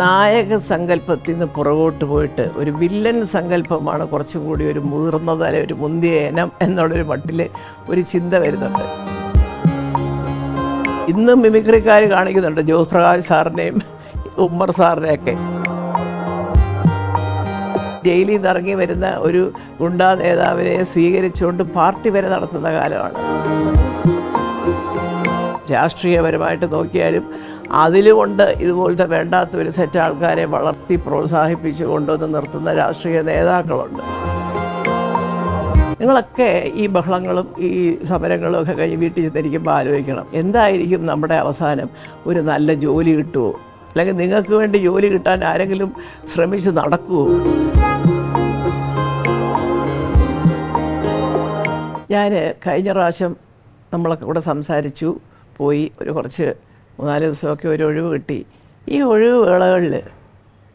നായക സങ്കല്പത്തിൽ നിന്ന് പുറകോട്ട് പോയിട്ട് ഒരു വില്ലൻ സങ്കല്പമാണ് കുറച്ചുകൂടി ഒരു മുതിർന്നത് ഒരു മുന്തിയ ഇനം എന്നുള്ളൊരു മട്ടിൽ ഒരു ചിന്ത വരുന്നുണ്ട് ഇന്ന് മിമിക്രിക്കാർ കാണിക്കുന്നുണ്ട് ജോസ് പ്രകാശ് സാറിനെയും ഉമ്മർ സാറിനെയൊക്കെ ജയിലിൽ നിന്ന് ഇറങ്ങി വരുന്ന ഒരു ഗുണ്ടാ നേതാവിനെ സ്വീകരിച്ചുകൊണ്ട് പാർട്ടി വരെ നടത്തുന്ന കാലമാണ് രാഷ്ട്രീയപരമായിട്ട് നോക്കിയാലും അതിലുമുണ്ട് ഇതുപോലത്തെ വേണ്ടാത്ത ഒരു സെറ്റ് ആൾക്കാരെ വളർത്തി പ്രോത്സാഹിപ്പിച്ച് കൊണ്ടുവന്ന് നിർത്തുന്ന രാഷ്ട്രീയ നേതാക്കളുണ്ട് നിങ്ങളൊക്കെ ഈ ബഹളങ്ങളും ഈ സമരങ്ങളും ഒക്കെ കഴിഞ്ഞ് വീട്ടിൽ ചെന്നിരിക്കുമ്പോൾ ആലോചിക്കണം എന്തായിരിക്കും നമ്മുടെ അവസാനം ഒരു നല്ല ജോലി കിട്ടുമോ അല്ലെങ്കിൽ നിങ്ങൾക്ക് വേണ്ടി ജോലി കിട്ടാൻ ആരെങ്കിലും ശ്രമിച്ച് നടക്കുമോ ഞാൻ കഴിഞ്ഞ പ്രാവശ്യം നമ്മളൊക്കെ കൂടെ സംസാരിച്ചു പോയി ഒരു കുറച്ച് മൂന്നാല് ദിവസമൊക്കെ ഒരു ഒഴിവ് കിട്ടി ഈ ഒഴിവ് വേളകളിൽ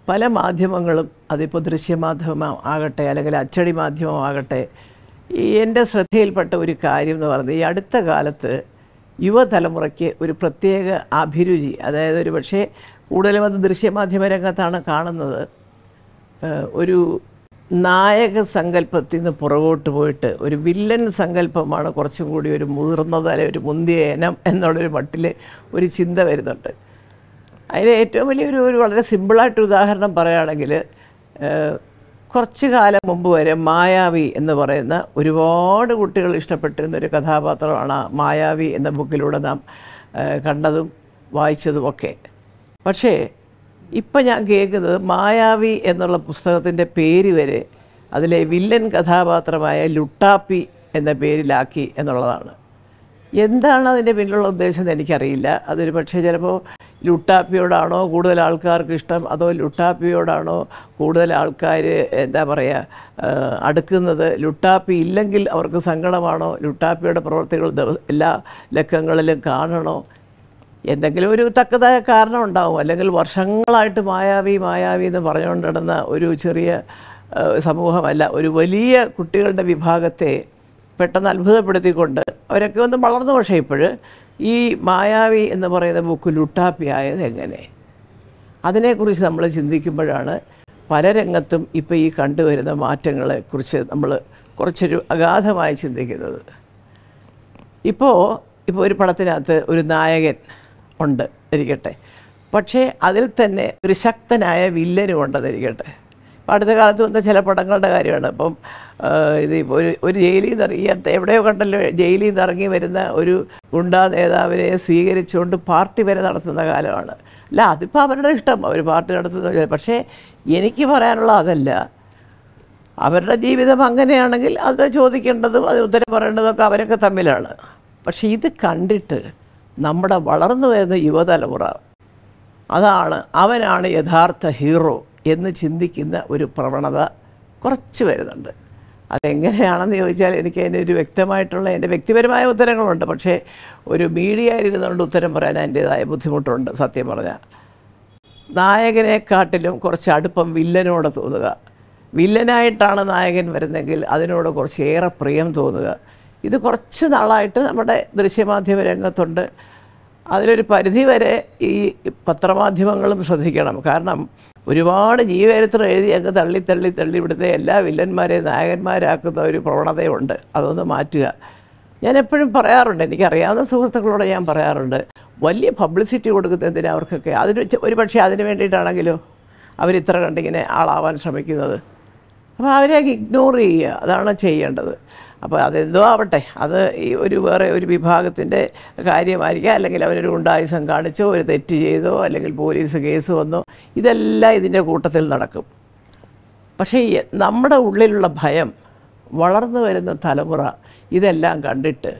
പല മാധ്യമങ്ങളും അതിപ്പോൾ ദൃശ്യമാധ്യമം ആകട്ടെ അല്ലെങ്കിൽ അച്ചടി മാധ്യമമാകട്ടെ ഈ എൻ്റെ ശ്രദ്ധയിൽപ്പെട്ട ഒരു കാര്യം എന്ന് പറയുന്നത് ഈ അടുത്ത കാലത്ത് യുവതലമുറയ്ക്ക് ഒരു പ്രത്യേക അഭിരുചി അതായത് ഒരു പക്ഷേ കൂടുതലും അത് ദൃശ്യമാധ്യമ രംഗത്താണ് കാണുന്നത് ഒരു നായക സങ്കല്പത്തിൽ നിന്ന് പുറകോട്ട് പോയിട്ട് ഒരു വില്ലൻ സങ്കല്പമാണ് കുറച്ചുകൂടി ഒരു മുതിർന്നത് ഒരു മുന്തിയ ഇനം എന്നുള്ളൊരു മട്ടിൽ ഒരു ചിന്ത വരുന്നുണ്ട് അതിന് ഏറ്റവും വലിയൊരു ഒരു വളരെ സിമ്പിളായിട്ട് ഉദാഹരണം പറയുകയാണെങ്കിൽ കുറച്ച് കാലം മുമ്പ് വരെ മായാവി എന്ന് പറയുന്ന ഒരുപാട് കുട്ടികൾ ഇഷ്ടപ്പെട്ടിരുന്ന ഒരു കഥാപാത്രമാണ് മായാവി എന്ന ബുക്കിലൂടെ നാം കണ്ടതും വായിച്ചതുമൊക്കെ പക്ഷേ ഇപ്പം ഞാൻ കേൾക്കുന്നത് മായാവി എന്നുള്ള പുസ്തകത്തിൻ്റെ പേര് വരെ അതിലെ വില്ലൻ കഥാപാത്രമായ ലുട്ടാപ്പി എന്ന പേരിലാക്കി എന്നുള്ളതാണ് എന്താണ് അതിൻ്റെ പിന്നിലുള്ള ഉദ്ദേശം എന്ന് എനിക്കറിയില്ല അതൊരു പക്ഷേ ചിലപ്പോൾ ലുട്ടാപ്പിയോടാണോ കൂടുതൽ ആൾക്കാർക്ക് ഇഷ്ടം അതോ ലുട്ടാപ്പിയോടാണോ കൂടുതൽ ആൾക്കാർ എന്താ പറയുക അടുക്കുന്നത് ലുട്ടാപ്പി ഇല്ലെങ്കിൽ അവർക്ക് സങ്കടമാണോ ലുട്ടാപ്പിയുടെ പ്രവൃത്തികൾ എല്ലാ ലക്കങ്ങളിലും കാണണോ എന്തെങ്കിലും ഒരു തക്കതായ കാരണം ഉണ്ടാവും അല്ലെങ്കിൽ വർഷങ്ങളായിട്ട് മായാവി മായാവി എന്ന് പറഞ്ഞുകൊണ്ട് നടന്ന ഒരു ചെറിയ സമൂഹമല്ല ഒരു വലിയ കുട്ടികളുടെ വിഭാഗത്തെ പെട്ടെന്ന് അത്ഭുതപ്പെടുത്തിക്കൊണ്ട് അവരൊക്കെ ഒന്ന് വളർന്നു പക്ഷേ ഇപ്പോൾ ഈ മായാവി എന്ന് പറയുന്ന ബുക്ക് ആയത് എങ്ങനെ അതിനെക്കുറിച്ച് നമ്മൾ ചിന്തിക്കുമ്പോഴാണ് പല രംഗത്തും ഇപ്പോൾ ഈ കണ്ടുവരുന്ന മാറ്റങ്ങളെക്കുറിച്ച് നമ്മൾ കുറച്ചൊരു അഗാധമായി ചിന്തിക്കുന്നത് ഇപ്പോൾ ഇപ്പോൾ ഒരു പടത്തിനകത്ത് ഒരു നായകൻ ഉണ്ട് ഇരിക്കട്ടെ പക്ഷേ അതിൽ തന്നെ ഒരു ശക്തനായ വില്ലനും ഉണ്ടെന്നിരിക്കട്ടെ അടുത്ത കാലത്ത് വന്ന ചില പടങ്ങളുടെ കാര്യമാണ് ഇപ്പം ഇത് ഒരു ഒരു ജയിലിൽ നിന്ന് ഇറങ്ങി എവിടെയോ കണ്ടല്ലോ ജയിലിൽ നിന്ന് ഇറങ്ങി വരുന്ന ഒരു ഗുണ്ടാ നേതാവിനെ സ്വീകരിച്ചുകൊണ്ട് പാർട്ടി വരെ നടത്തുന്ന കാലമാണ് അല്ല അതിപ്പോൾ അവരുടെ ഇഷ്ടം അവർ പാർട്ടി നടത്തുന്ന പക്ഷേ എനിക്ക് പറയാനുള്ള അതല്ല അവരുടെ ജീവിതം അങ്ങനെയാണെങ്കിൽ അത് ചോദിക്കേണ്ടതും അത് ഉത്തരം പറയേണ്ടതൊക്കെ അവരൊക്കെ തമ്മിലാണ് പക്ഷേ ഇത് കണ്ടിട്ട് നമ്മുടെ വളർന്നു വരുന്ന യുവതലമുറ അതാണ് അവനാണ് യഥാർത്ഥ ഹീറോ എന്ന് ചിന്തിക്കുന്ന ഒരു പ്രവണത കുറച്ച് വരുന്നുണ്ട് അതെങ്ങനെയാണെന്ന് ചോദിച്ചാൽ എനിക്ക് അതിൻ്റെ ഒരു വ്യക്തമായിട്ടുള്ള എൻ്റെ വ്യക്തിപരമായ ഉത്തരങ്ങളുണ്ട് പക്ഷേ ഒരു മീഡിയ ഇരുന്നുകൊണ്ട് ഉത്തരം പറയാൻ എൻ്റേതായ ബുദ്ധിമുട്ടുണ്ട് സത്യം പറഞ്ഞാൽ നായകനെക്കാട്ടിലും കുറച്ച് അടുപ്പം വില്ലനോട് തോന്നുക വില്ലനായിട്ടാണ് നായകൻ വരുന്നെങ്കിൽ അതിനോട് കുറച്ചേറെ പ്രിയം തോന്നുക ഇത് കുറച്ച് നാളായിട്ട് നമ്മുടെ ദൃശ്യമാധ്യമ രംഗത്തുണ്ട് അതിലൊരു പരിധി വരെ ഈ പത്രമാധ്യമങ്ങളും ശ്രദ്ധിക്കണം കാരണം ഒരുപാട് ജീവചരിത്രം എഴുതി അങ്ങ് തള്ളി തള്ളി തള്ളി ഇവിടുത്തെ എല്ലാ വില്ലന്മാരെയും നായകന്മാരാക്കുന്ന ഒരു പ്രവണതയുണ്ട് അതൊന്ന് മാറ്റുക ഞാൻ എപ്പോഴും പറയാറുണ്ട് എനിക്കറിയാവുന്ന സുഹൃത്തുക്കളോട് ഞാൻ പറയാറുണ്ട് വലിയ പബ്ലിസിറ്റി എന്തിനാ അവർക്കൊക്കെ അതിന് ഒരു പക്ഷേ അതിന് വേണ്ടിയിട്ടാണെങ്കിലോ അവരിത്ര കണ്ടിങ്ങനെ ആളാവാൻ ശ്രമിക്കുന്നത് അപ്പോൾ അവരെ ഇഗ്നോർ ചെയ്യുക അതാണ് ചെയ്യേണ്ടത് അപ്പോൾ അതെന്തോ ആവട്ടെ അത് ഈ ഒരു വേറെ ഒരു വിഭാഗത്തിൻ്റെ കാര്യമായിരിക്കാം അല്ലെങ്കിൽ അവനൊരു ഗുണ്ടായുസം കാണിച്ചോ ഒരു തെറ്റ് ചെയ്തോ അല്ലെങ്കിൽ പോലീസ് കേസ് വന്നോ ഇതെല്ലാം ഇതിൻ്റെ കൂട്ടത്തിൽ നടക്കും പക്ഷേ നമ്മുടെ ഉള്ളിലുള്ള ഭയം വളർന്നു വരുന്ന തലമുറ ഇതെല്ലാം കണ്ടിട്ട്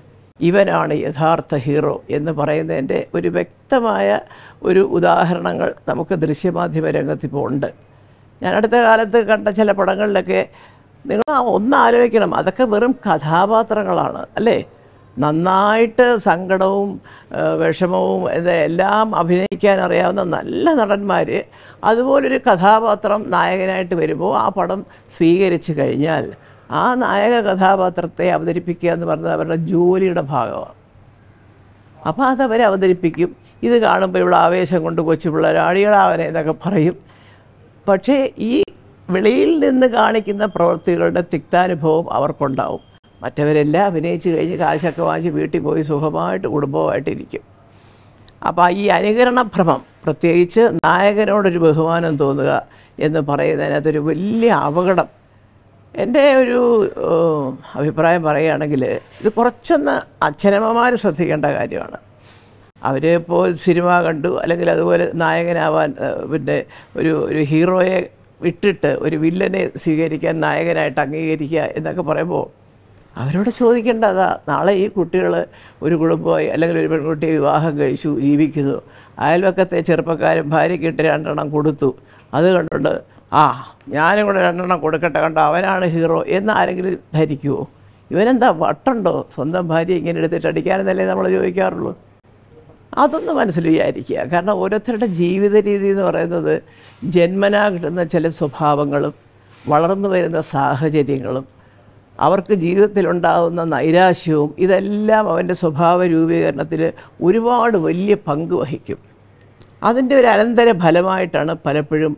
ഇവനാണ് യഥാർത്ഥ ഹീറോ എന്ന് പറയുന്നതിൻ്റെ ഒരു വ്യക്തമായ ഒരു ഉദാഹരണങ്ങൾ നമുക്ക് ദൃശ്യമാധ്യമ രംഗത്തിപ്പോൾ ഉണ്ട് ഞാൻ അടുത്ത കാലത്ത് കണ്ട ചില പടങ്ങളിലൊക്കെ നിങ്ങൾ ഒന്ന് ആലോചിക്കണം അതൊക്കെ വെറും കഥാപാത്രങ്ങളാണ് അല്ലേ നന്നായിട്ട് സങ്കടവും വിഷമവും എല്ലാം അഭിനയിക്കാൻ അറിയാവുന്ന നല്ല നടന്മാർ അതുപോലൊരു കഥാപാത്രം നായകനായിട്ട് വരുമ്പോൾ ആ പടം സ്വീകരിച്ചു കഴിഞ്ഞാൽ ആ നായക കഥാപാത്രത്തെ അവതരിപ്പിക്കുക എന്ന് പറഞ്ഞത് അവരുടെ ജോലിയുടെ ഭാഗമാണ് അപ്പോൾ അതവരെ അവതരിപ്പിക്കും ഇത് കാണുമ്പോൾ ഇവിടെ ആവേശം കൊണ്ട് കൊച്ചു പിള്ളേർ എന്നൊക്കെ പറയും പക്ഷേ ഈ വെളിയിൽ നിന്ന് കാണിക്കുന്ന പ്രവൃത്തികളുടെ തിക്താനുഭവം അവർക്കുണ്ടാവും മറ്റവരെല്ലാം അഭിനയിച്ച് കഴിഞ്ഞ് കാശൊക്കെ വാങ്ങിച്ച് വീട്ടിൽ പോയി സുഖമായിട്ട് കുടുംബമായിട്ടിരിക്കും അപ്പോൾ ഈ അനുകരണഭ്രമം പ്രത്യേകിച്ച് നായകനോടൊരു ബഹുമാനം തോന്നുക എന്ന് പറയുന്നതിനകത്തൊരു വലിയ അപകടം എൻ്റെ ഒരു അഭിപ്രായം പറയുകയാണെങ്കിൽ ഇത് കുറച്ചൊന്ന് അച്ഛനമ്മമാർ ശ്രദ്ധിക്കേണ്ട കാര്യമാണ് അവരെ ഇപ്പോൾ സിനിമ കണ്ടു അല്ലെങ്കിൽ അതുപോലെ നായകനാവാൻ പിന്നെ ഒരു ഒരു ഹീറോയെ വിട്ടിട്ട് ഒരു വില്ലനെ സ്വീകരിക്കാൻ നായകനായിട്ട് അംഗീകരിക്കുക എന്നൊക്കെ പറയുമ്പോൾ അവരോട് ചോദിക്കേണ്ട അതാ നാളെ ഈ കുട്ടികൾ ഒരു കുടുംബമായി അല്ലെങ്കിൽ ഒരു പെൺകുട്ടിയെ വിവാഹം കഴിച്ചു ജീവിക്കുന്നു അയൽവക്കത്തെ ചെറുപ്പക്കാരും ഭാര്യയ്ക്കിട്ട് രണ്ടെണ്ണം കൊടുത്തു അത് കണ്ടുകൊണ്ട് ആ ഞാനും കൂടെ രണ്ടെണ്ണം കൊടുക്കട്ടെ കണ്ടോ അവനാണ് ഹീറോ എന്ന് ആരെങ്കിലും ധരിക്കുമോ ഇവനെന്താ വട്ടുണ്ടോ സ്വന്തം ഭാര്യ ഇങ്ങനെ എടുത്തിട്ട് അടിക്കാനെന്നല്ലേ നമ്മൾ ചോദിക്കാറുള്ളൂ അതൊന്ന് മനസ്സിൽ വിചാരിക്കുക കാരണം ഓരോരുത്തരുടെ ജീവിത രീതി എന്ന് പറയുന്നത് ജന്മനാ കിട്ടുന്ന ചില സ്വഭാവങ്ങളും വളർന്നു വരുന്ന സാഹചര്യങ്ങളും അവർക്ക് ജീവിതത്തിലുണ്ടാകുന്ന നൈരാശ്യവും ഇതെല്ലാം അവൻ്റെ സ്വഭാവ രൂപീകരണത്തിൽ ഒരുപാട് വലിയ പങ്ക് വഹിക്കും അതിൻ്റെ ഒരു അനന്തര ഫലമായിട്ടാണ് പലപ്പോഴും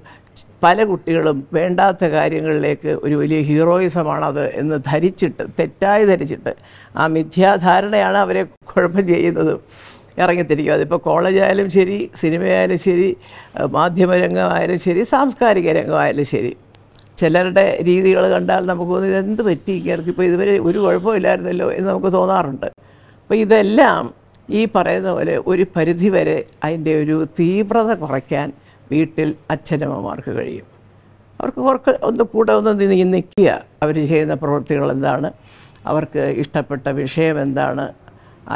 പല കുട്ടികളും വേണ്ടാത്ത കാര്യങ്ങളിലേക്ക് ഒരു വലിയ ഹീറോയിസമാണത് എന്ന് ധരിച്ചിട്ട് തെറ്റായി ധരിച്ചിട്ട് ആ മിഥ്യാധാരണയാണ് അവരെ കുഴപ്പം ചെയ്യുന്നത് ഇറങ്ങിത്തിരിക്കും അതിപ്പോൾ കോളേജായാലും ശരി സിനിമയായാലും ശരി മാധ്യമരംഗമായാലും ശരി സാംസ്കാരിക രംഗമായാലും ശരി ചിലരുടെ രീതികൾ കണ്ടാൽ നമുക്ക് തോന്നുന്നു ഇതെന്ത് പറ്റി ഇപ്പോൾ ഇതുവരെ ഒരു കുഴപ്പമില്ലായിരുന്നല്ലോ എന്ന് നമുക്ക് തോന്നാറുണ്ട് അപ്പോൾ ഇതെല്ലാം ഈ പറയുന്ന പോലെ ഒരു പരിധി വരെ അതിൻ്റെ ഒരു തീവ്രത കുറയ്ക്കാൻ വീട്ടിൽ അച്ഛനമ്മമാർക്ക് കഴിയും അവർക്ക് കുറക്ക് ഒന്ന് കൂടെ ഒന്ന് നിൽക്കുക അവർ ചെയ്യുന്ന പ്രവൃത്തികൾ എന്താണ് അവർക്ക് ഇഷ്ടപ്പെട്ട വിഷയം എന്താണ്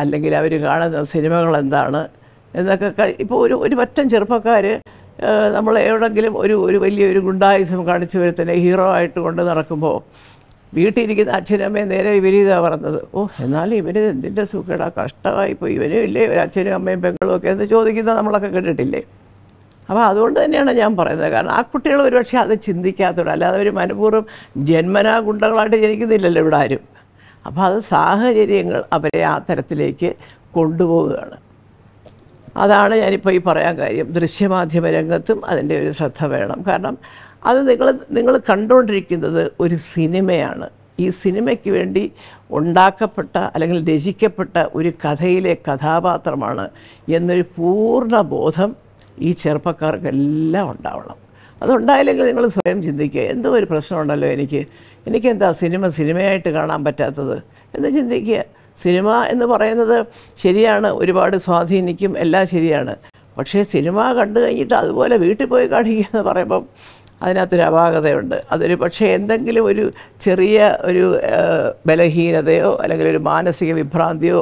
അല്ലെങ്കിൽ അവർ കാണുന്ന സിനിമകൾ എന്താണ് എന്നൊക്കെ ഇപ്പോൾ ഒരു ഒരു പറ്റം ചെറുപ്പക്കാർ നമ്മൾ എവിടെങ്കിലും ഒരു ഒരു വലിയൊരു ഗുണ്ടായുസം കാണിച്ചു വരുത്തന്നെ ഹീറോ ആയിട്ട് കൊണ്ട് നടക്കുമ്പോൾ വീട്ടിലിരിക്കുന്ന അച്ഛനമ്മയും നേരെ വിപരീതമാണ് പറഞ്ഞത് ഓ എന്നാലും ഇവന് എന്തിൻ്റെ സുഖടാ കഷ്ടമായിപ്പോൾ ഇവനും ഇല്ലേ ഒരു അച്ഛനും അമ്മയും പെങ്ങളും ഒക്കെ എന്ന് ചോദിക്കുന്നത് നമ്മളൊക്കെ കേട്ടിട്ടില്ലേ അപ്പോൾ അതുകൊണ്ട് തന്നെയാണ് ഞാൻ പറയുന്നത് കാരണം ആ കുട്ടികൾ ഒരുപക്ഷെ അത് ചിന്തിക്കാത്തവരും അല്ലാതെ അവർ മനഃപൂർവ്വം ജന്മനാ ഗുണ്ടകളായിട്ട് ജനിക്കുന്നില്ലല്ലോ ഇവിടെ ആരും അപ്പോൾ അത് സാഹചര്യങ്ങൾ അവരെ ആ തരത്തിലേക്ക് കൊണ്ടുപോവുകയാണ് അതാണ് ഞാനിപ്പോൾ ഈ പറയാൻ കാര്യം ദൃശ്യമാധ്യമ രംഗത്തും അതിൻ്റെ ഒരു ശ്രദ്ധ വേണം കാരണം അത് നിങ്ങൾ നിങ്ങൾ കണ്ടുകൊണ്ടിരിക്കുന്നത് ഒരു സിനിമയാണ് ഈ സിനിമയ്ക്ക് വേണ്ടി ഉണ്ടാക്കപ്പെട്ട അല്ലെങ്കിൽ രചിക്കപ്പെട്ട ഒരു കഥയിലെ കഥാപാത്രമാണ് എന്നൊരു പൂർണ്ണ ബോധം ഈ ചെറുപ്പക്കാർക്കെല്ലാം ഉണ്ടാവണം അതുണ്ടായില്ലെങ്കിൽ നിങ്ങൾ സ്വയം ചിന്തിക്കുക എന്തോ ഒരു പ്രശ്നമുണ്ടല്ലോ എനിക്ക് എനിക്കെന്താ സിനിമ സിനിമയായിട്ട് കാണാൻ പറ്റാത്തത് എന്ന് ചിന്തിക്കുക സിനിമ എന്ന് പറയുന്നത് ശരിയാണ് ഒരുപാട് സ്വാധീനിക്കും എല്ലാം ശരിയാണ് പക്ഷേ സിനിമ കണ്ടു കഴിഞ്ഞിട്ട് അതുപോലെ വീട്ടിൽ പോയി കാണിക്കുക എന്ന് പറയുമ്പം അതിനകത്തൊരു അപാകതയുണ്ട് അതൊരു പക്ഷേ എന്തെങ്കിലും ഒരു ചെറിയ ഒരു ബലഹീനതയോ അല്ലെങ്കിൽ ഒരു മാനസിക വിഭ്രാന്തിയോ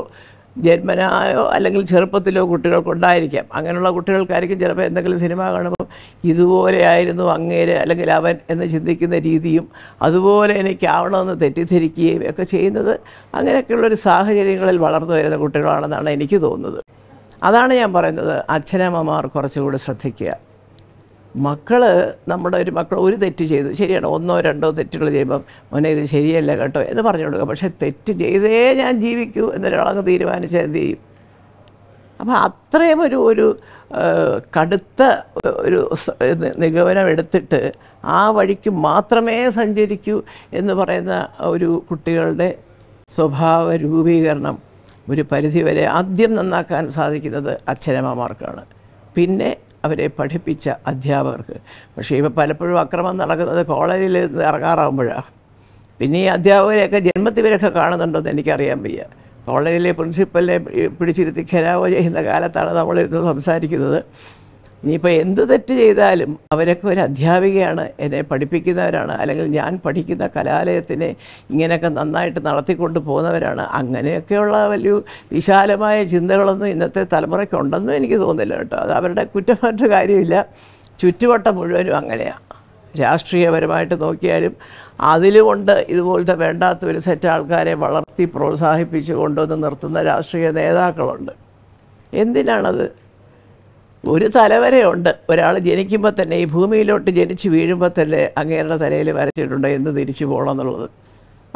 ജന്മനായോ അല്ലെങ്കിൽ ചെറുപ്പത്തിലോ കുട്ടികൾക്കുണ്ടായിരിക്കാം അങ്ങനെയുള്ള കുട്ടികൾക്കായിരിക്കും ചിലപ്പോൾ എന്തെങ്കിലും സിനിമ കാണുമ്പോൾ ഇതുപോലെയായിരുന്നു അങ്ങേര് അല്ലെങ്കിൽ അവൻ എന്ന് ചിന്തിക്കുന്ന രീതിയും അതുപോലെ എനിക്കാവണമെന്ന് തെറ്റിദ്ധരിക്കുകയും ഒക്കെ ചെയ്യുന്നത് അങ്ങനെയൊക്കെയുള്ളൊരു സാഹചര്യങ്ങളിൽ വളർന്നു വരുന്ന കുട്ടികളാണെന്നാണ് എനിക്ക് തോന്നുന്നത് അതാണ് ഞാൻ പറയുന്നത് അച്ഛനമ്മമാർ കുറച്ചുകൂടി ശ്രദ്ധിക്കുക മക്കൾ നമ്മുടെ ഒരു മക്കൾ ഒരു തെറ്റ് ചെയ്തു ശരിയാണ് ഒന്നോ രണ്ടോ തെറ്റുകൾ ചെയ്യുമ്പം മോനെ ഇത് ശരിയല്ല കേട്ടോ എന്ന് പറഞ്ഞു കൊടുക്കുക പക്ഷേ തെറ്റ് ചെയ്തേ ഞാൻ ജീവിക്കൂ എന്നൊരാളങ്ങ് തീരുമാനിച്ചാൽ എന്ത് ചെയ്യും അപ്പോൾ അത്രയും ഒരു ഒരു കടുത്ത ഒരു നിഗമനം എടുത്തിട്ട് ആ വഴിക്ക് മാത്രമേ സഞ്ചരിക്കൂ എന്ന് പറയുന്ന ഒരു കുട്ടികളുടെ സ്വഭാവ രൂപീകരണം ഒരു പരിധിവരെ ആദ്യം നന്നാക്കാൻ സാധിക്കുന്നത് അച്ഛനമ്മമാർക്കാണ് പിന്നെ അവരെ പഠിപ്പിച്ച അധ്യാപകർക്ക് പക്ഷേ ഇവ പലപ്പോഴും അക്രമം നടക്കുന്നത് കോളേജിൽ ഇറങ്ങാറാകുമ്പോഴാണ് പിന്നെ ഈ അധ്യാപകരെയൊക്കെ കാണുന്നുണ്ടോ എന്ന് എനിക്കറിയാൻ വയ്യ കോളേജിലെ പ്രിൻസിപ്പലിനെ പിടിച്ചിരുത്തി ഖരാവോ ചെയ്യുന്ന കാലത്താണ് നമ്മളിരുന്ന് സംസാരിക്കുന്നത് ഇനിയിപ്പോൾ എന്ത് തെറ്റ് ചെയ്താലും അവരൊക്കെ ഒരു അധ്യാപികയാണ് എന്നെ പഠിപ്പിക്കുന്നവരാണ് അല്ലെങ്കിൽ ഞാൻ പഠിക്കുന്ന കലാലയത്തിനെ ഇങ്ങനെയൊക്കെ നന്നായിട്ട് നടത്തിക്കൊണ്ട് പോകുന്നവരാണ് അങ്ങനെയൊക്കെയുള്ള വലിയ വിശാലമായ ചിന്തകളൊന്നും ഇന്നത്തെ തലമുറയ്ക്ക് എനിക്ക് തോന്നില്ല കേട്ടോ അത് അവരുടെ കുറ്റമറ്റ കാര്യമില്ല ചുറ്റുവട്ടം മുഴുവനും അങ്ങനെയാണ് രാഷ്ട്രീയപരമായിട്ട് നോക്കിയാലും അതിലുകൊണ്ട് ഇതുപോലത്തെ വേണ്ടാത്ത ഒരു സെറ്റ് ആൾക്കാരെ വളർത്തി പ്രോത്സാഹിപ്പിച്ച് കൊണ്ടുവന്ന് നിർത്തുന്ന രാഷ്ട്രീയ നേതാക്കളുണ്ട് എന്തിനാണത് ഒരു തലവരെയുണ്ട് ഒരാൾ ജനിക്കുമ്പോൾ തന്നെ ഈ ഭൂമിയിലോട്ട് ജനിച്ച് വീഴുമ്പോൾ തന്നെ അങ്ങേരുടെ തലയിൽ വരച്ചിട്ടുണ്ട് എന്ന് തിരിച്ചു പോകണം എന്നുള്ളത്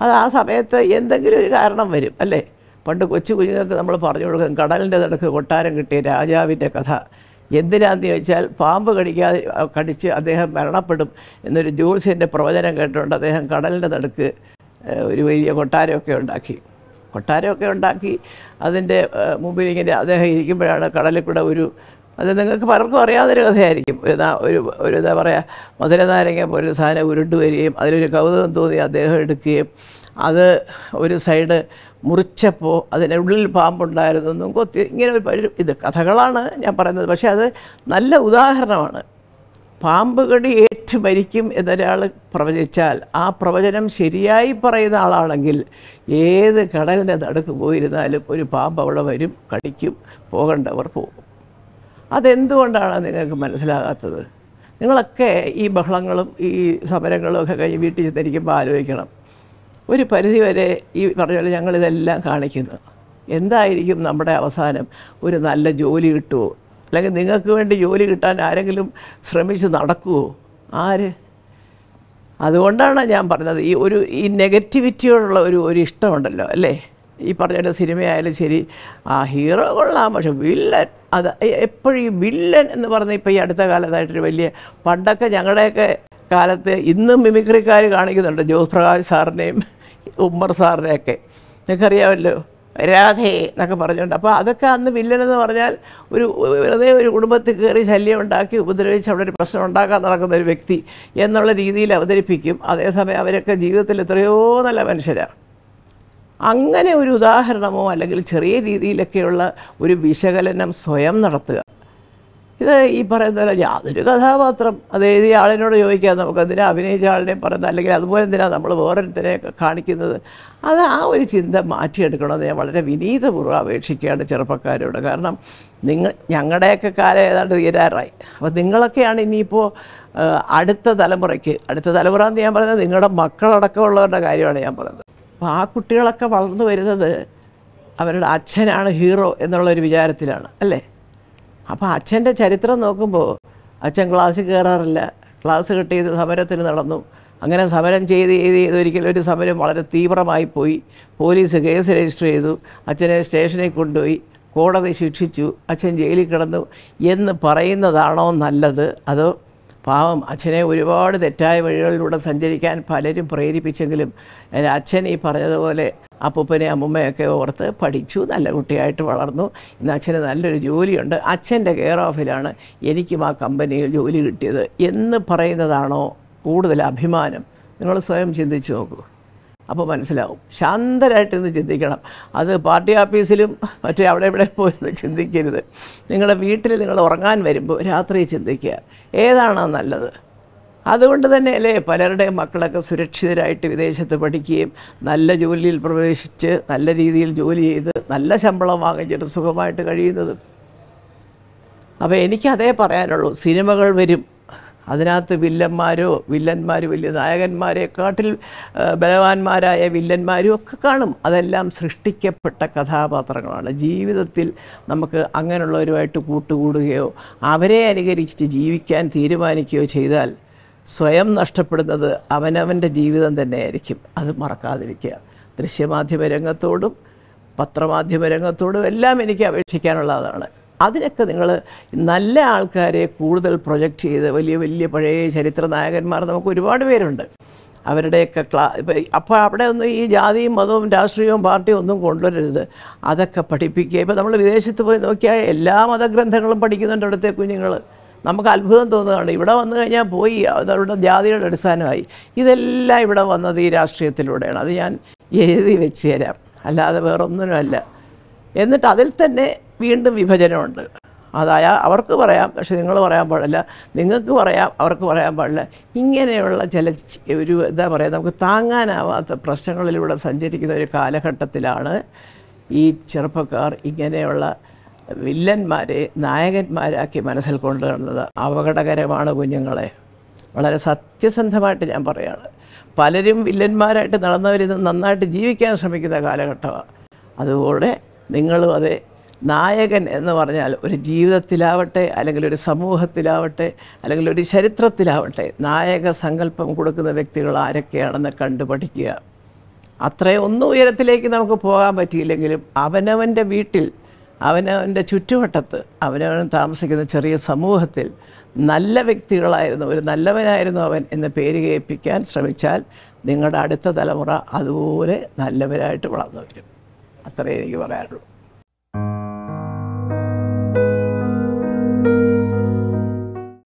അത് ആ സമയത്ത് എന്തെങ്കിലും ഒരു കാരണം വരും അല്ലേ പണ്ട് കൊച്ചു കുഞ്ഞുങ്ങൾക്ക് നമ്മൾ പറഞ്ഞു കൊടുക്കും കടലിൻ്റെ നടുക്ക് കൊട്ടാരം കിട്ടിയ രാജാവിൻ്റെ കഥ എന്തിനാന്ന് ചോദിച്ചാൽ പാമ്പ് കടിക്കാതെ കടിച്ച് അദ്ദേഹം മരണപ്പെടും എന്നൊരു ജ്യോത്സ്യൻ്റെ പ്രവചനം കേട്ടുകൊണ്ട് അദ്ദേഹം കടലിൻ്റെ നടുക്ക് ഒരു വലിയ കൊട്ടാരമൊക്കെ ഉണ്ടാക്കി കൊട്ടാരമൊക്കെ ഉണ്ടാക്കി അതിൻ്റെ മുമ്പിൽ ഇങ്ങനെ അദ്ദേഹം ഇരിക്കുമ്പോഴാണ് കടലിൽ കൂടെ ഒരു അത് നിങ്ങൾക്ക് പലർക്കും അറിയാവുന്നൊരു കഥയായിരിക്കും ഒരു ഒരു എന്താ പറയുക മധുരനാരങ്ങ പോലെ സാധനം ഉരുണ്ടു വരികയും അതിലൊരു കൗതുകം തോന്നി അദ്ദേഹം എടുക്കുകയും അത് ഒരു സൈഡ് മുറിച്ചപ്പോൾ അതിനുള്ളിൽ പാമ്പുണ്ടായിരുന്നെന്നും കൊത്തി ഇങ്ങനെ ഒരു ഇത് കഥകളാണ് ഞാൻ പറയുന്നത് പക്ഷേ അത് നല്ല ഉദാഹരണമാണ് പാമ്പ് കടി ഏറ്റു മരിക്കും എന്നൊരാൾ പ്രവചിച്ചാൽ ആ പ്രവചനം ശരിയായി പറയുന്ന ആളാണെങ്കിൽ ഏത് കടലിൻ്റെ നടുക്ക് പോയിരുന്നാലും ഒരു പാമ്പ് അവിടെ വരും കടിക്കും പോകേണ്ടവർ പോകും അതെന്തുകൊണ്ടാണ് നിങ്ങൾക്ക് മനസ്സിലാകാത്തത് നിങ്ങളൊക്കെ ഈ ബഹളങ്ങളും ഈ സമരങ്ങളും ഒക്കെ കഴിഞ്ഞ് വീട്ടിൽ ചെന്നിരിക്കുമ്പോൾ ആലോചിക്കണം ഒരു പരിധി വരെ ഈ പറഞ്ഞ പോലെ ഞങ്ങളിതെല്ലാം കാണിക്കുന്നു എന്തായിരിക്കും നമ്മുടെ അവസാനം ഒരു നല്ല ജോലി കിട്ടുമോ അല്ലെങ്കിൽ നിങ്ങൾക്ക് വേണ്ടി ജോലി കിട്ടാൻ ആരെങ്കിലും ശ്രമിച്ച് നടക്കുമോ ആര് അതുകൊണ്ടാണ് ഞാൻ പറഞ്ഞത് ഈ ഒരു ഈ നെഗറ്റിവിറ്റിയോടുള്ള ഒരു ഒരു ഇഷ്ടമുണ്ടല്ലോ അല്ലേ ഈ പറഞ്ഞ സിനിമയായാലും ശരി ആ ഹീറോ കൊള്ളാം പക്ഷെ വില്ലൻ അത് എപ്പോഴും ഈ വില്ലൻ എന്ന് പറഞ്ഞ ഇപ്പോൾ ഈ അടുത്ത കാലത്തായിട്ടൊരു വലിയ പണ്ടൊക്കെ ഞങ്ങളുടെയൊക്കെ കാലത്ത് ഇന്നും മിമിക്രിക്കാർ കാണിക്കുന്നുണ്ട് ജോസ് പ്രകാശ് സാറിനെയും ഉമ്മർ സാറിനെയൊക്കെ നിങ്ങൾക്കറിയാമല്ലോ രാധേ എന്നൊക്കെ പറഞ്ഞുകൊണ്ട് അപ്പോൾ അതൊക്കെ അന്ന് വില്ലനെന്ന് പറഞ്ഞാൽ ഒരു വെറുതെ ഒരു കുടുംബത്തിൽ കയറി ശല്യം ഉണ്ടാക്കി ഉപദ്രവിച്ച് അവിടെ ഒരു പ്രശ്നം ഉണ്ടാക്കാൻ നടക്കുന്ന ഒരു വ്യക്തി എന്നുള്ള രീതിയിൽ അവതരിപ്പിക്കും അതേസമയം അവരൊക്കെ ജീവിതത്തിൽ എത്രയോ നല്ല മനുഷ്യരാണ് അങ്ങനെ ഒരു ഉദാഹരണമോ അല്ലെങ്കിൽ ചെറിയ രീതിയിലൊക്കെയുള്ള ഒരു വിശകലനം സ്വയം നടത്തുക ഇത് ഈ പറയുന്ന പോലെ യാതൊരു കഥാപാത്രം അത് എഴുതിയ ആളിനോട് ചോദിക്കാം നമുക്ക് അതിനെ അഭിനയിച്ച ആളിനെ പറയുന്നത് അല്ലെങ്കിൽ അതുപോലെ എന്തിനാണ് നമ്മൾ വേറൊരുത്തരെ കാണിക്കുന്നത് അത് ആ ഒരു ചിന്ത മാറ്റിയെടുക്കണമെന്ന് ഞാൻ വളരെ വിനീതപൂർവ്വം അപേക്ഷിക്കുകയാണ് ചെറുപ്പക്കാരോട് കാരണം നിങ്ങൾ ഞങ്ങളുടെയൊക്കെ കാലം ഏതാണ്ട് തീരാറായി അപ്പോൾ നിങ്ങളൊക്കെയാണ് ഇനിയിപ്പോൾ അടുത്ത തലമുറയ്ക്ക് അടുത്ത തലമുറ എന്ന് ഞാൻ പറയുന്നത് നിങ്ങളുടെ മക്കളടക്കമുള്ളവരുടെ കാര്യമാണ് ഞാൻ പറയുന്നത് അപ്പോൾ ആ കുട്ടികളൊക്കെ വളർന്നു വരുന്നത് അവരുടെ അച്ഛനാണ് ഹീറോ എന്നുള്ളൊരു വിചാരത്തിലാണ് അല്ലേ അപ്പോൾ അച്ഛൻ്റെ ചരിത്രം നോക്കുമ്പോൾ അച്ഛൻ ക്ലാസ്സിൽ കയറാറില്ല ക്ലാസ് കിട്ടി സമരത്തിന് നടന്നു അങ്ങനെ സമരം ചെയ്ത് ചെയ്ത് ചെയ്ത് ഒരിക്കലും ഒരു സമരം വളരെ തീവ്രമായി പോയി പോലീസ് കേസ് രജിസ്റ്റർ ചെയ്തു അച്ഛനെ സ്റ്റേഷനിൽ കൊണ്ടുപോയി കോടതി ശിക്ഷിച്ചു അച്ഛൻ ജയിലിൽ കിടന്നു എന്ന് പറയുന്നതാണോ നല്ലത് അതോ പാവം അച്ഛനെ ഒരുപാട് തെറ്റായ വഴികളിലൂടെ സഞ്ചരിക്കാൻ പലരും പ്രേരിപ്പിച്ചെങ്കിലും എൻ്റെ അച്ഛൻ ഈ പറഞ്ഞതുപോലെ അപ്പൂപ്പനെ അമ്മൂമ്മയൊക്കെ ഓർത്ത് പഠിച്ചു നല്ല കുട്ടിയായിട്ട് വളർന്നു ഇന്ന് അച്ഛന് നല്ലൊരു ജോലിയുണ്ട് അച്ഛൻ്റെ കെയർ ഓഫിലാണ് എനിക്കും ആ കമ്പനിയിൽ ജോലി കിട്ടിയത് എന്ന് പറയുന്നതാണോ കൂടുതൽ അഭിമാനം നിങ്ങൾ സ്വയം ചിന്തിച്ചു നോക്കൂ അപ്പോൾ മനസ്സിലാവും ശാന്തരായിട്ടിരുന്ന് ചിന്തിക്കണം അത് പാർട്ടി ഓഫീസിലും മറ്റേ അവിടെ ഇവിടെ പോയിരുന്ന് ചിന്തിക്കരുത് നിങ്ങളുടെ വീട്ടിൽ നിങ്ങൾ ഉറങ്ങാൻ വരുമ്പോൾ രാത്രി ചിന്തിക്കുക ഏതാണോ നല്ലത് അതുകൊണ്ട് തന്നെ അല്ലേ പലരുടെയും മക്കളൊക്കെ സുരക്ഷിതരായിട്ട് വിദേശത്ത് പഠിക്കുകയും നല്ല ജോലിയിൽ പ്രവേശിച്ച് നല്ല രീതിയിൽ ജോലി ചെയ്ത് നല്ല ശമ്പളം വാങ്ങിച്ചിട്ട് സുഖമായിട്ട് കഴിയുന്നതും അപ്പോൾ എനിക്കതേ പറയാനുള്ളൂ സിനിമകൾ വരും അതിനകത്ത് വില്ലന്മാരോ വില്ലന്മാർ വലിയ നായകന്മാരെക്കാട്ടിൽ ബലവാന്മാരായ വില്ലന്മാരും ഒക്കെ കാണും അതെല്ലാം സൃഷ്ടിക്കപ്പെട്ട കഥാപാത്രങ്ങളാണ് ജീവിതത്തിൽ നമുക്ക് അങ്ങനെയുള്ളവരുമായിട്ട് കൂട്ടുകൂടുകയോ അവരെ അനുകരിച്ച് ജീവിക്കാൻ തീരുമാനിക്കുകയോ ചെയ്താൽ സ്വയം നഷ്ടപ്പെടുന്നത് അവനവൻ്റെ ജീവിതം തന്നെയായിരിക്കും അത് മറക്കാതിരിക്കുക ദൃശ്യമാധ്യമ രംഗത്തോടും പത്രമാധ്യമ രംഗത്തോടും എല്ലാം എനിക്ക് അപേക്ഷിക്കാനുള്ളതാണ് അതിനൊക്കെ നിങ്ങൾ നല്ല ആൾക്കാരെ കൂടുതൽ പ്രൊജക്റ്റ് ചെയ്ത് വലിയ വലിയ പഴയ ചരിത്ര നായകന്മാർ നമുക്ക് ഒരുപാട് പേരുണ്ട് അവരുടെയൊക്കെ ക്ലാ അപ്പോൾ അവിടെ ഒന്നും ഈ ജാതിയും മതവും രാഷ്ട്രീയവും പാർട്ടിയും ഒന്നും കൊണ്ടുവരരുത് അതൊക്കെ പഠിപ്പിക്കുക ഇപ്പോൾ നമ്മൾ വിദേശത്ത് പോയി നോക്കിയാൽ എല്ലാ മതഗ്രന്ഥങ്ങളും പഠിക്കുന്നുണ്ട് അവിടുത്തെ കുഞ്ഞുങ്ങൾ നമുക്ക് അത്ഭുതം തോന്നുകയാണ് ഇവിടെ വന്നു കഴിഞ്ഞാൽ പോയി അവരുടെ ജാതിയുടെ അടിസ്ഥാനമായി ഇതെല്ലാം ഇവിടെ വന്നത് ഈ രാഷ്ട്രീയത്തിലൂടെയാണ് അത് ഞാൻ എഴുതി വെച്ച് തരാം അല്ലാതെ വേറൊന്നിനുമല്ല എന്നിട്ട് അതിൽ തന്നെ വീണ്ടും വിഭജനമുണ്ട് അതായ അവർക്ക് പറയാം പക്ഷെ നിങ്ങൾ പറയാൻ പാടില്ല നിങ്ങൾക്ക് പറയാം അവർക്ക് പറയാൻ പാടില്ല ഇങ്ങനെയുള്ള ചില ഒരു എന്താ പറയുക നമുക്ക് താങ്ങാനാവാത്ത പ്രശ്നങ്ങളിലൂടെ സഞ്ചരിക്കുന്ന ഒരു കാലഘട്ടത്തിലാണ് ഈ ചെറുപ്പക്കാർ ഇങ്ങനെയുള്ള വില്ലന്മാരെ നായകന്മാരാക്കി മനസ്സിൽ കൊണ്ടുവരുന്നത് അപകടകരമാണ് കുഞ്ഞുങ്ങളെ വളരെ സത്യസന്ധമായിട്ട് ഞാൻ പറയുകയാണ് പലരും വില്ലന്മാരായിട്ട് നടന്നവരിന്ന് നന്നായിട്ട് ജീവിക്കാൻ ശ്രമിക്കുന്ന കാലഘട്ടമാണ് അതുപോലെ നിങ്ങളും അതേ നായകൻ എന്ന് പറഞ്ഞാൽ ഒരു ജീവിതത്തിലാവട്ടെ അല്ലെങ്കിൽ ഒരു സമൂഹത്തിലാവട്ടെ അല്ലെങ്കിൽ ഒരു ചരിത്രത്തിലാവട്ടെ നായക സങ്കല്പം കൊടുക്കുന്ന വ്യക്തികൾ ആരൊക്കെയാണെന്ന് കണ്ടുപഠിക്കുക അത്രയും ഒന്നും ഉയരത്തിലേക്ക് നമുക്ക് പോകാൻ പറ്റിയില്ലെങ്കിലും അവനവൻ്റെ വീട്ടിൽ അവനവൻ്റെ ചുറ്റുവട്ടത്ത് അവനവൻ താമസിക്കുന്ന ചെറിയ സമൂഹത്തിൽ നല്ല വ്യക്തികളായിരുന്നു ഒരു നല്ലവനായിരുന്നു അവൻ എന്ന് പേര് കേൾപ്പിക്കാൻ ശ്രമിച്ചാൽ നിങ്ങളുടെ അടുത്ത തലമുറ അതുപോലെ നല്ലവരായിട്ട് വളർന്നു വരും അത്രയേ എനിക്ക് പറയാനുള്ളൂ